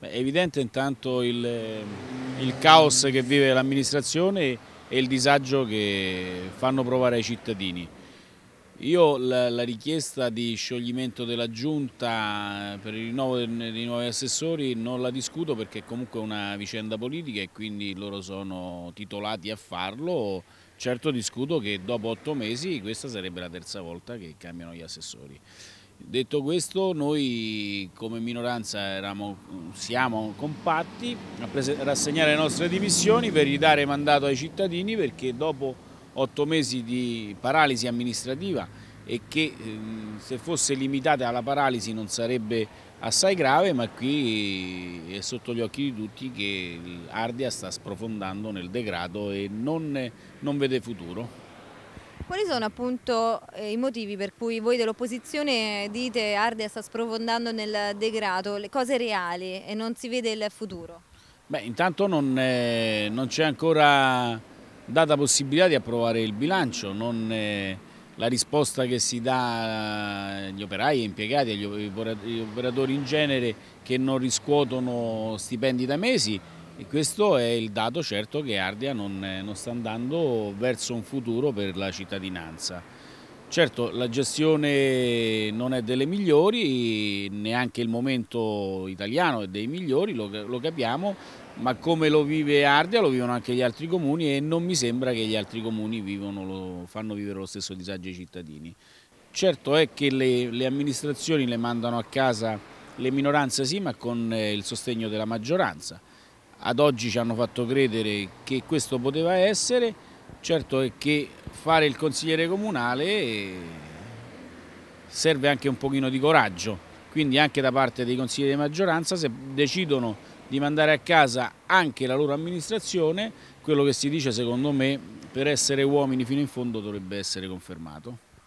è evidente intanto il, il caos che vive l'amministrazione e il disagio che fanno provare ai cittadini. Io la, la, richiesta di scioglimento della Giunta eh, per il rinnovo dei, nuovi assessori non la discuto perché comunque è una vicenda politica e quindi loro sono titolati a farlo. Certo discuto che dopo otto mesi questa sarebbe la terza volta che cambiano gli assessori. Detto questo, noi come minoranza eravamo, siamo compatti a rassegnare le nostre dimissioni per ridare mandato ai cittadini perché dopo otto mesi di paralisi amministrativa e che ehm, se fosse limitata alla paralisi non sarebbe assai grave, ma qui è sotto gli occhi di tutti che Ardia sta sprofondando nel degrado e non, non vede futuro. Quali sono appunto eh, i motivi per cui voi dell'opposizione dite Ardea sta sprofondando nel degrado, le cose reali e non si vede il futuro? Beh, intanto non, eh, c'è ancora data possibilità di approvare il bilancio, non, eh, la risposta che si dà agli operai agli impiegati, agli operatori in genere che non riscuotono stipendi da mesi e questo è il dato certo che Ardia non, eh, non sta andando verso un futuro per la cittadinanza. Certo, la gestione non è delle migliori, neanche il momento italiano è dei migliori, lo, lo, capiamo, ma come lo vive Ardia lo vivono anche gli altri comuni e non mi sembra che gli altri comuni vivono, lo, fanno vivere lo stesso disagio ai cittadini. Certo è che le, le amministrazioni le mandano a casa le minoranze sì, ma con eh, il sostegno della maggioranza ad oggi ci hanno fatto credere che questo poteva essere, certo è che fare il consigliere comunale serve anche un pochino di coraggio, quindi anche da parte dei consiglieri di maggioranza se decidono di mandare a casa anche la loro amministrazione, quello che si dice secondo me per essere uomini fino in fondo dovrebbe essere confermato.